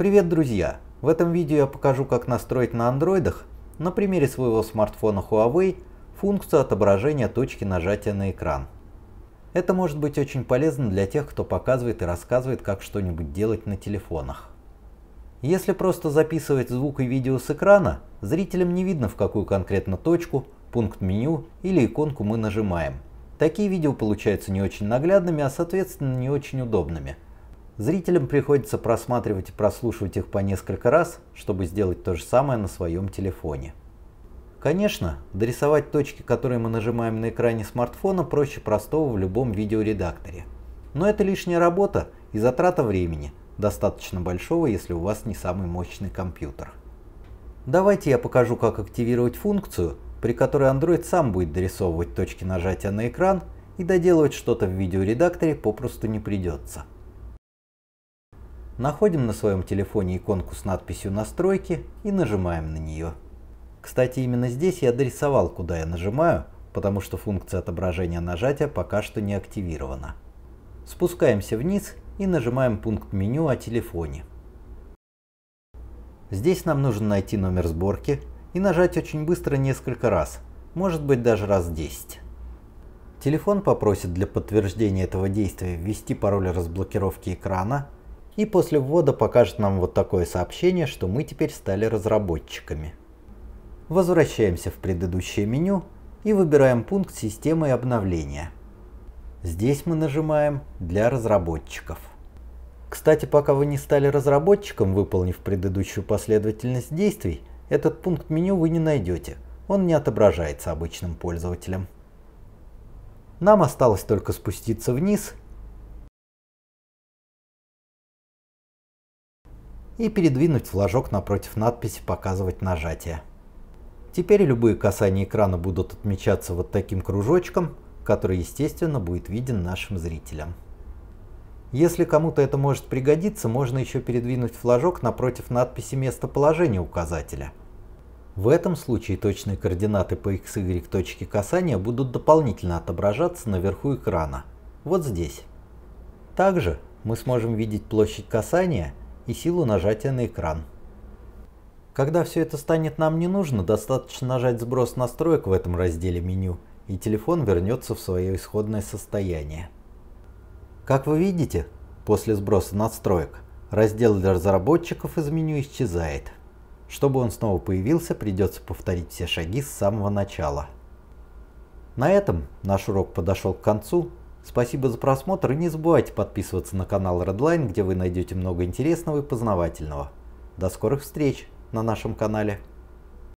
Привет, друзья! В этом видео я покажу, как настроить на андроидах на примере своего смартфона Huawei функцию отображения точки нажатия на экран. Это может быть очень полезно для тех, кто показывает и рассказывает, как что-нибудь делать на телефонах. Если просто записывать звук и видео с экрана, зрителям не видно, в какую конкретно точку, пункт меню или иконку мы нажимаем. Такие видео получаются не очень наглядными, а соответственно не очень удобными – Зрителям приходится просматривать и прослушивать их по несколько раз, чтобы сделать то же самое на своем телефоне. Конечно, дорисовать точки, которые мы нажимаем на экране смартфона, проще простого в любом видеоредакторе. Но это лишняя работа и затрата времени, достаточно большого, если у вас не самый мощный компьютер. Давайте я покажу, как активировать функцию, при которой Android сам будет дорисовывать точки нажатия на экран и доделывать что-то в видеоредакторе попросту не придется находим на своем телефоне иконку с надписью «Настройки» и нажимаем на нее. Кстати, именно здесь я дорисовал, куда я нажимаю, потому что функция отображения нажатия пока что не активирована. Спускаемся вниз и нажимаем пункт меню о телефоне. Здесь нам нужно найти номер сборки и нажать очень быстро несколько раз, может быть даже раз 10. Телефон попросит для подтверждения этого действия ввести пароль разблокировки экрана и после ввода покажет нам вот такое сообщение, что мы теперь стали разработчиками. Возвращаемся в предыдущее меню и выбираем пункт системы и обновления. Здесь мы нажимаем «Для разработчиков». Кстати, пока вы не стали разработчиком, выполнив предыдущую последовательность действий, этот пункт меню вы не найдете, он не отображается обычным пользователям. Нам осталось только спуститься вниз и передвинуть флажок напротив надписи «Показывать нажатие». Теперь любые касания экрана будут отмечаться вот таким кружочком, который, естественно, будет виден нашим зрителям. Если кому-то это может пригодиться, можно еще передвинуть флажок напротив надписи местоположения указателя. В этом случае точные координаты по x y точки касания будут дополнительно отображаться наверху экрана, вот здесь. Также мы сможем видеть площадь касания и силу нажатия на экран. Когда все это станет нам не нужно, достаточно нажать сброс настроек в этом разделе меню, и телефон вернется в свое исходное состояние. Как вы видите, после сброса настроек, раздел для разработчиков из меню исчезает. Чтобы он снова появился, придется повторить все шаги с самого начала. На этом наш урок подошел к концу. Спасибо за просмотр и не забывайте подписываться на канал Redline, где вы найдете много интересного и познавательного. До скорых встреч на нашем канале.